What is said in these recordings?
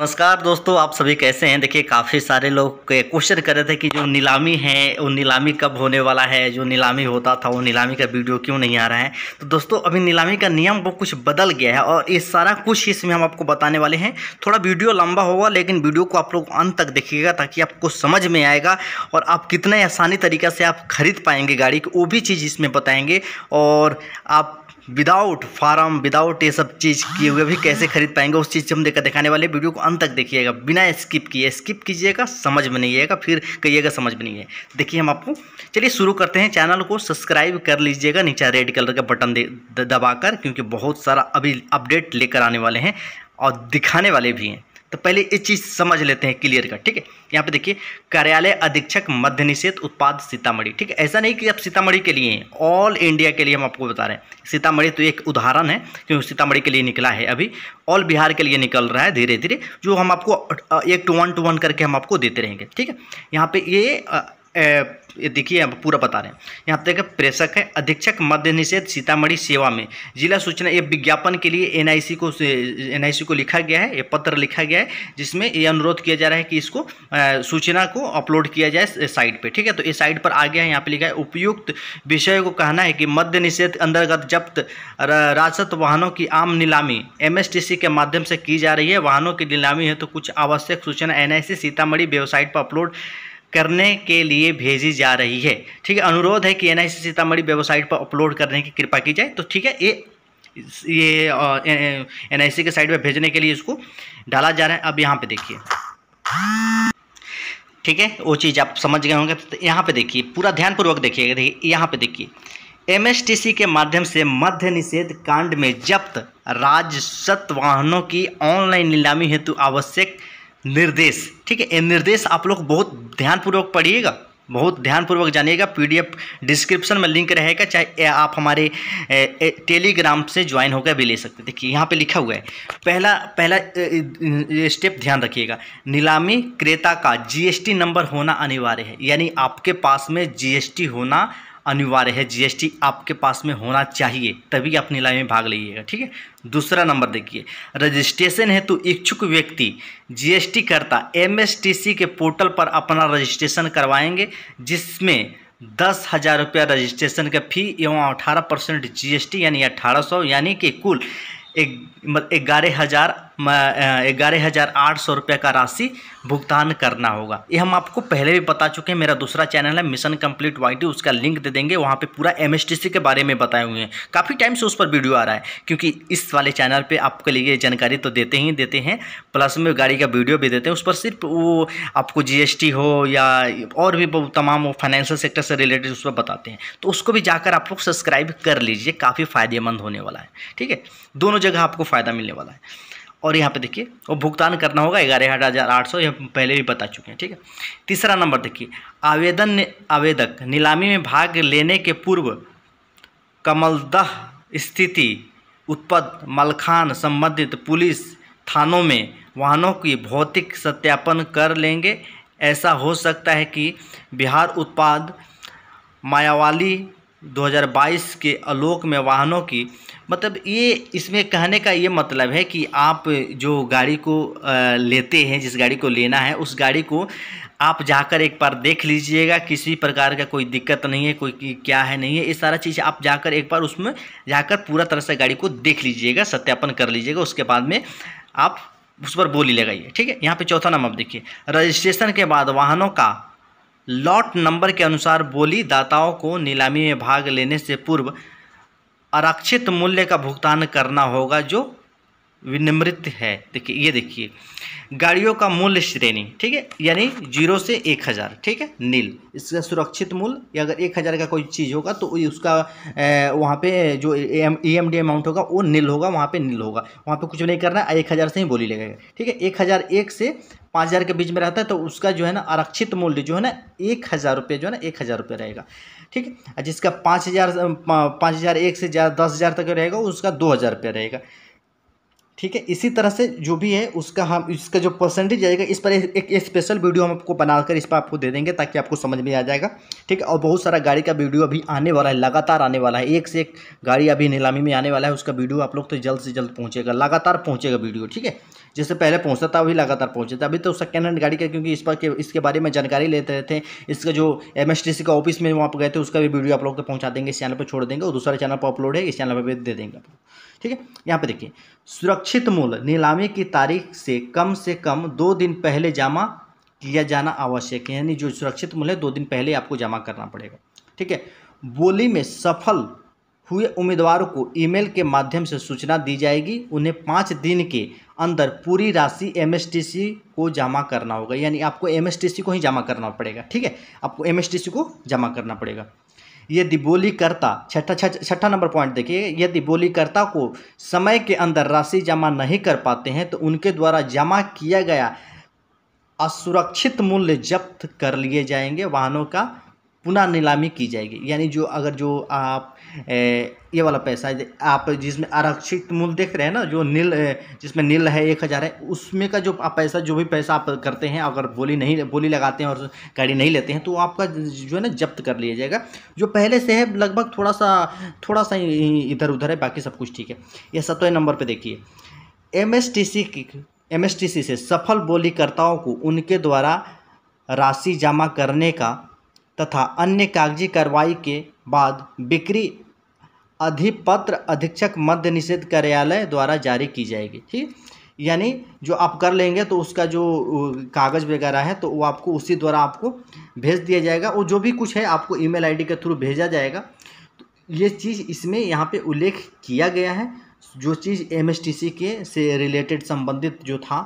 नमस्कार दोस्तों आप सभी कैसे हैं देखिए काफ़ी सारे लोग क्वेश्चन कर रहे थे कि जो नीलामी है वो नीलामी कब होने वाला है जो नीलामी होता था वो नीलामी का वीडियो क्यों नहीं आ रहा है तो दोस्तों अभी नीलामी का नियम वो कुछ बदल गया है और ये सारा कुछ इसमें हम आपको बताने वाले हैं थोड़ा वीडियो लंबा होगा लेकिन वीडियो को आप लोग अंत तक देखिएगा ताकि आपको समझ में आएगा और आप कितने आसानी तरीके से आप खरीद पाएंगे गाड़ी की वो भी चीज़ इसमें बताएँगे और आप विदाउट फार्म विदाउट ये सब चीज़ किए हुए भी कैसे खरीद पाएंगे उस चीज़ से हम देखकर दिखाने वाले वीडियो को अंत तक देखिएगा बिना स्किप किए स्किप कीजिएगा समझ में नहीं आएगा फिर कहिएगा समझ में नहीं है देखिए हम आपको चलिए शुरू करते हैं चैनल को सब्सक्राइब कर लीजिएगा नीचे रेड कलर का बटन दबाकर क्योंकि बहुत सारा अभी अपडेट लेकर आने वाले हैं और दिखाने वाले भी हैं तो पहले ये चीज़ समझ लेते हैं क्लियर कट ठीक है यहाँ पे देखिए कार्यालय अधीक्षक मध्य निषेध उत्पाद सीतामढ़ी ठीक है ऐसा नहीं कि आप सीतामढ़ी के लिए ऑल इंडिया के लिए हम आपको बता रहे हैं सीतामढ़ी तो एक उदाहरण है क्योंकि सीतामढ़ी के लिए निकला है अभी ऑल बिहार के लिए निकल रहा है धीरे धीरे जो हम आपको एक टू वन टू वन करके हम आपको देते रहेंगे ठीक है यहाँ पे ये ये देखिए यहाँ पूरा बता रहे हैं यहाँ तक प्रेषक है अधीक्षक मध्य निषेध सीतामढ़ी सेवा में जिला सूचना ये विज्ञापन के लिए एनआईसी को एनआईसी को लिखा गया है ये पत्र लिखा गया है जिसमें ये अनुरोध किया जा रहा है कि इसको सूचना को अपलोड किया जाए साइट पर ठीक है तो ये साइट पर आ गया है यहाँ पर लिखा है उपयुक्त विषय को कहना है कि मध्य निषेध अंतर्गत जब्त राजस्व वाहनों की आम नीलामी एम के माध्यम से की जा रही है वाहनों की नीलामी है तो कुछ आवश्यक सूचना एन सीतामढ़ी वेबसाइट पर अपलोड करने के लिए भेजी जा रही है ठीक है अनुरोध है कि एन सी सीतामढ़ी वेबसाइट पर अपलोड करने की कृपा की जाए तो ठीक है ये ये एन आई सी के साइड पर भेजने के लिए इसको डाला जा रहा है अब यहाँ पे देखिए ठीक है वो चीज़ आप समझ गए होंगे तो यहाँ पे देखिए पूरा ध्यानपूर्वक देखिएगा देखिए यहाँ पे देखिए एम के माध्यम से मध्य निषेध कांड में जब्त राजस्व वाहनों की ऑनलाइन नीलामी हेतु आवश्यक निर्देश ठीक है निर्देश आप लोग बहुत ध्यानपूर्वक पढ़िएगा बहुत ध्यानपूर्वक जानिएगा पीडीएफ डिस्क्रिप्शन में लिंक रहेगा चाहे आप हमारे टेलीग्राम से ज्वाइन होकर भी ले सकते देखिए यहाँ पे लिखा हुआ है पहला पहला स्टेप ध्यान रखिएगा नीलामी क्रेता का जीएसटी नंबर होना अनिवार्य है यानी आपके पास में जीएसटी होना अनिवार्य है जीएसटी आपके पास में होना चाहिए तभी आप नीलामी में भाग लीजिएगा ठीक है दूसरा नंबर देखिए रजिस्ट्रेशन हेतु तो इच्छुक व्यक्ति जीएसटी करता एमएसटीसी के पोर्टल पर अपना रजिस्ट्रेशन करवाएंगे जिसमें दस हज़ार रुपया रजिस्ट्रेशन का फी एवं अठारह परसेंट जी यानी अठारह सौ यानी कि कुल एक मतलब ग्यारह हज़ार ग्यारह हज़ार आठ सौ रुपये का राशि भुगतान करना होगा ये हम आपको पहले भी बता चुके हैं मेरा दूसरा चैनल है मिशन कंप्लीट वाई उसका लिंक दे देंगे वहाँ पे पूरा एम के बारे में बताए हुए हैं काफ़ी टाइम से उस पर वीडियो आ रहा है क्योंकि इस वाले चैनल पर आपके लिए जानकारी तो देते ही देते हैं प्लस में गाड़ी का वीडियो भी देते हैं उस पर सिर्फ वो आपको जी हो या और भी तमाम वो फाइनेंशियल सेक्टर से रिलेटेड उस पर बताते हैं तो उसको भी जाकर आप लोग सब्सक्राइब कर लीजिए काफ़ी फ़ायदेमंद होने वाला है ठीक है दोनों जगह आपको फ़ायदा मिलने वाला है और यहाँ पे देखिए वो भुगतान करना होगा ग्यारह हज़ार आठ सौ यह पहले भी बता चुके हैं ठीक है तीसरा नंबर देखिए आवेदन आवेदक नीलामी में भाग लेने के पूर्व कमलदह स्थिति उत्पद मलखान संबंधित पुलिस थानों में वाहनों की भौतिक सत्यापन कर लेंगे ऐसा हो सकता है कि बिहार उत्पाद मायावाली 2022 के आलोक में वाहनों की मतलब ये इसमें कहने का ये मतलब है कि आप जो गाड़ी को लेते हैं जिस गाड़ी को लेना है उस गाड़ी को आप जाकर एक बार देख लीजिएगा किसी प्रकार का कोई दिक्कत नहीं है कोई क्या है नहीं है ये सारा चीज़ आप जाकर एक बार उसमें जाकर पूरा तरह से गाड़ी को देख लीजिएगा सत्यापन कर लीजिएगा उसके बाद में आप उस पर बोली लगाइए ठीक है यहाँ पे चौथा नंबर देखिए रजिस्ट्रेशन के बाद वाहनों का लॉट नंबर के अनुसार बोली दाताओं को नीलामी में भाग लेने से पूर्व आरक्षित मूल्य का भुगतान करना होगा जो विनिमृत है देखिए ये देखिए गाड़ियों का मूल्य श्रेणी ठीक है यानी जीरो से एक हज़ार ठीक है नील इसका सुरक्षित मूल्य या अगर एक हज़ार का कोई चीज़ होगा तो उसका वहाँ पे जो E M D e amount होगा वो नील होगा वहाँ पे नील होगा वहाँ पे कुछ नहीं करना एक हज़ार से ही बोली लगेगा ठीक है एक हज़ार एक से पाँच हज़ार के बीच में रहता है तो उसका जो है ना आरक्षित मूल्य जो है ना एक हज़ार रुपये जो है ना एक हज़ार रुपये रहेगा ठीक है जिसका पाँच हज़ार पाँच हज़ार एक से ज़्यादा दस हज़ार तक रहेगा उसका दो हज़ार रुपये रहेगा ठीक है इसी तरह से जो भी है उसका हम इसका जो परसेंटेज आएगा इस पर एक स्पेशल वीडियो हम आपको बनाकर इस पर आपको दे देंगे ताकि आपको समझ में आ जाएगा ठीक है और बहुत सारा गाड़ी का वीडियो अभी आने वाला है लगातार आने वाला है एक से एक गाड़ी अभी नीलामी में आने वाला है उसका वीडियो आप लोग तो जल्द से जल्द पहुँचेगा लगातार पहुँचेगा वीडियो ठीक है जैसे पहले पहुँचता था अभी लगातार पहुँचता अभी तो सेकेंड हैंड गाड़ी का क्योंकि इस पर इसके बारे में जानकारी लेते रहते हैं इसका जो एम का ऑफिस में वहाँ पर गए थे उसका भी वीडियो आप लोग तो पहुँचा देंगे इस चैनल पर छोड़ देंगे और दूसरे चैनल पर अपलोड है इस चैनल पर भी दे देंगे ठीक है यहाँ पे देखिए सुरक्षित मूल्य नीलामी की तारीख से कम से कम दो दिन पहले जमा किया जाना आवश्यक है यानी जो सुरक्षित मूल्य है दो दिन पहले आपको जमा करना पड़ेगा ठीक है बोली में सफल हुए उम्मीदवारों को ईमेल के माध्यम से सूचना दी जाएगी उन्हें पाँच दिन के अंदर पूरी राशि एमएसटीसी को जमा करना होगा यानी आपको एमएसटीसी को ही जमा करना पड़ेगा ठीक है आपको एमएसटीसी को जमा करना पड़ेगा यदि बोलीकर्ता छठा छठा नंबर पॉइंट देखिए यदि बोलीकर्ता को समय के अंदर राशि जमा नहीं कर पाते हैं तो उनके द्वारा जमा किया गया असुरक्षित मूल्य जब्त कर लिए जाएंगे वाहनों का पुनः नीलामी की जाएगी यानी जो अगर जो आप ए, ये वाला पैसा आप जिसमें आरक्षित मूल्य देख रहे हैं ना जो नील जिसमें नील है एक हज़ार है उसमें का जो आप पैसा जो भी पैसा आप करते हैं अगर बोली नहीं बोली लगाते हैं और गाड़ी नहीं लेते हैं तो आपका जो है ना जब्त कर लिया जाएगा जो पहले से है लगभग थोड़ा सा थोड़ा सा इधर उधर है बाकी सब कुछ ठीक है यह सत्रह नंबर पर देखिए एम एम से सफल बोलीकर्ताओं को उनके द्वारा राशि जमा करने का तथा अन्य कागजी कार्रवाई के बाद बिक्री अधिपत्र अधीक्षक मध्य निषेध कार्यालय द्वारा जारी की जाएगी ठीक यानी जो आप कर लेंगे तो उसका जो कागज़ वगैरह है तो वो आपको उसी द्वारा आपको भेज दिया जाएगा और जो भी कुछ है आपको ईमेल आईडी के थ्रू भेजा जाएगा तो ये चीज़ इसमें यहाँ पे उल्लेख किया गया है जो चीज़ एम के से रिलेटेड संबंधित जो था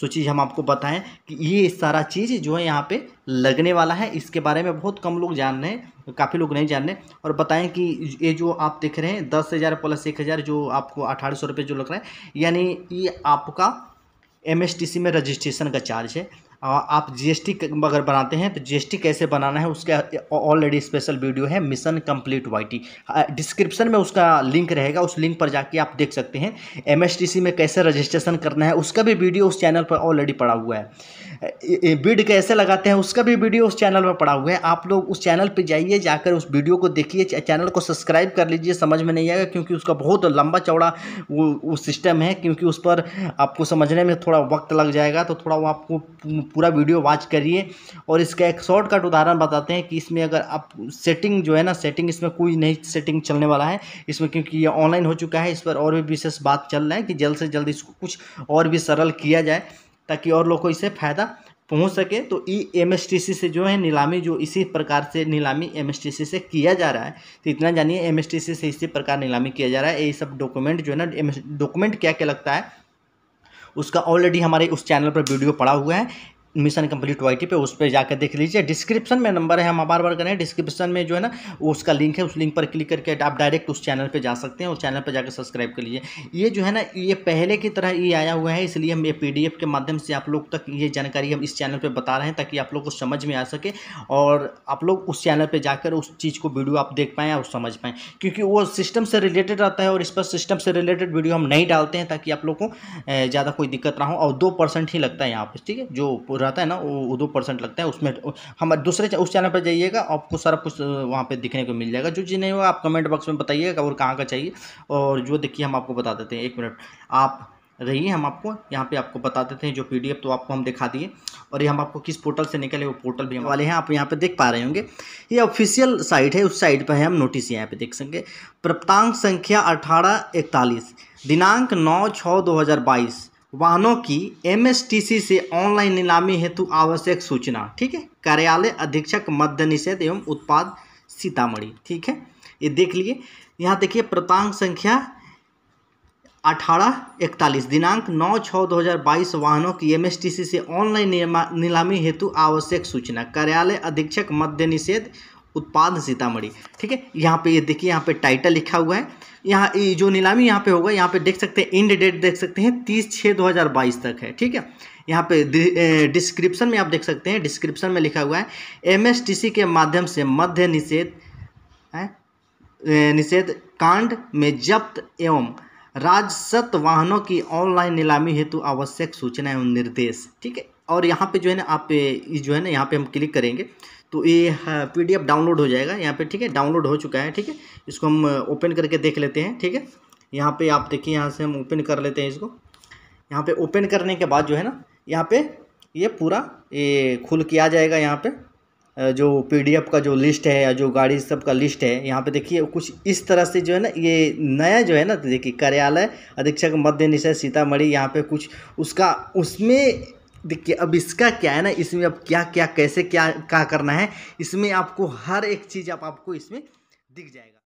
सो चीज़ हम आपको बताएं कि ये सारा चीज़ जो है यहाँ पे लगने वाला है इसके बारे में बहुत कम लोग जान रहे हैं काफ़ी लोग नहीं जान रहे और बताएं कि ये जो आप देख रहे हैं दस हज़ार प्लस एक हज़ार जो आपको अठारह सौ रुपये जो लग रहा है यानी ये आपका एम में रजिस्ट्रेशन का चार्ज है आप जीएसटी अगर बनाते हैं तो जीएसटी कैसे बनाना है उसका ऑलरेडी स्पेशल वीडियो है मिशन कंप्लीट वाईटी डिस्क्रिप्शन में उसका लिंक रहेगा उस लिंक पर जाके आप देख सकते हैं एमएसटीसी में कैसे रजिस्ट्रेशन करना है उसका भी वीडियो उस चैनल पर ऑलरेडी पड़ा हुआ है बिड कैसे लगाते हैं उसका भी वीडियो उस चैनल पर पड़ा हुआ है आप लोग उस चैनल पर जाइए जाकर उस वीडियो को देखिए चैनल को सब्सक्राइब कर लीजिए समझ में नहीं आएगा क्योंकि उसका बहुत लंबा चौड़ा वो सिस्टम है क्योंकि उस पर आपको समझने में थोड़ा वक्त लग जाएगा तो थोड़ा वो आपको पूरा वीडियो वॉच करिए और इसका एक शॉर्टकट उदाहरण बताते हैं कि इसमें अगर आप सेटिंग जो है ना सेटिंग इसमें कोई नई सेटिंग चलने वाला है इसमें क्योंकि ये ऑनलाइन हो चुका है इस पर और भी विशेष बात चल रहा है कि जल्द से जल्द इसको कुछ और भी सरल किया जाए ताकि और लोग को इससे फ़ायदा पहुंच सके तो ई e एम से जो है नीलामी जो इसी प्रकार से नीलामी एम से किया जा रहा है तो इतना जानिए एम से इसी प्रकार नीलामी किया जा रहा है ये सब डॉक्यूमेंट जो है ना डॉक्यूमेंट क्या क्या लगता है उसका ऑलरेडी हमारे उस चैनल पर वीडियो पड़ा हुआ है मिशन कंप्लीट वाई पे उस पर जाकर देख लीजिए डिस्क्रिप्शन में नंबर है हम बार बार करें डिस्क्रिप्शन में जो है ना उसका लिंक है उस लिंक पर क्लिक करके आप डायरेक्ट उस चैनल पे जा सकते हैं उस चैनल पर जाकर सब्सक्राइब कर लीजिए ये जो है ना ये पहले की तरह ये आया हुआ है इसलिए हम ये पी के माध्यम से आप लोग तक ये जानकारी हम इस चैनल पर बता रहे हैं ताकि आप लोग को समझ में आ सके और आप लोग उस चैनल पर जाकर उस चीज़ को वीडियो आप देख पाएँ और समझ पाएँ क्योंकि वो सिस्टम से रिलेटेड रहता है और इस पर सिस्टम से रिलेटेड वीडियो हम नहीं डालते हैं ताकि आप लोग को ज़्यादा कोई दिक्कत ना हो और दो ही लगता है यहाँ पर ठीक है जो रहता है ना वो दो परसेंट लगता है उसमें हम दूसरे उस चैनल पर जाइएगा आपको सारा कुछ वहाँ पर दिखने को मिल जाएगा जो चीज़ नहीं होगा आप कमेंट बॉक्स में बताइएगा और कहाँ का चाहिए और जो देखिए हम आपको बता देते हैं एक मिनट आप रहिए हम आपको यहाँ पे आपको बता देते हैं जो पी तो आपको हम दिखा दिए और ये हम आपको किस पोर्टल से निकले वो पोर्टल भी हम वाले हैं आप यहाँ पे देख पा रहे होंगे ये ऑफिशियल साइट है उस साइट पर है हम नोटिस यहाँ पे देख सकेंगे प्रप्तांक संख्या अठारह इकतालीस दिनांक नौ छः दो हज़ार बाईस वाहनों की एमएसटीसी से ऑनलाइन नीलामी हेतु आवश्यक सूचना ठीक है कार्यालय अधीक्षक मद्य निषेध एवं उत्पाद सीतामढ़ी ठीक है ये देख लिए यहाँ देखिए प्रतांक संख्या अठारह इकतालीस दिनांक नौ छः दो हज़ार बाईस वाहनों की एमएसटीसी से ऑनलाइन नीलामी हेतु आवश्यक सूचना कार्यालय अधीक्षक मद्य निषेध उत्पाद सीतामढ़ी ठीक है यहाँ पे ये देखिए यहाँ पे टाइटल लिखा हुआ है यहाँ जो नीलामी यहाँ पे होगा यहाँ पे देख सकते हैं इंड डेट देख सकते हैं तीस छः दो हज़ार बाईस तक है ठीक है यहाँ पे डिस्क्रिप्शन में आप देख सकते हैं डिस्क्रिप्शन में लिखा हुआ है एम के माध्यम से मध्य निषेध निषेध कांड में जब्त एवं राजसत वाहनों की ऑनलाइन नीलामी हेतु आवश्यक सूचना एवं निर्देश ठीक है और यहाँ पे जो है ना आप जो है ना यहाँ पे हम क्लिक करेंगे तो ये हाँ, पी डी डाउनलोड हो जाएगा यहाँ पे ठीक है डाउनलोड हो चुका है ठीक है इसको हम ओपन करके देख लेते हैं ठीक है यहाँ पे आप देखिए यहाँ से हम ओपन कर लेते हैं इसको यहाँ पे ओपन करने के बाद जो है ना यहाँ पे ये पूरा ये खुल किया जाएगा यहाँ पर जो पी का जो लिस्ट है या जो गाड़ी सब का लिस्ट है यहाँ पे देखिए कुछ इस तरह से जो है ना ये नया जो है ना देखिए कार्यालय अधीक्षक मध्य निषेध सीतामढ़ी यहाँ पे कुछ उसका उसमें देखिए अब इसका क्या है ना इसमें अब क्या क्या कैसे क्या क्या करना है इसमें आपको हर एक चीज़ आप आपको इसमें दिख जाएगा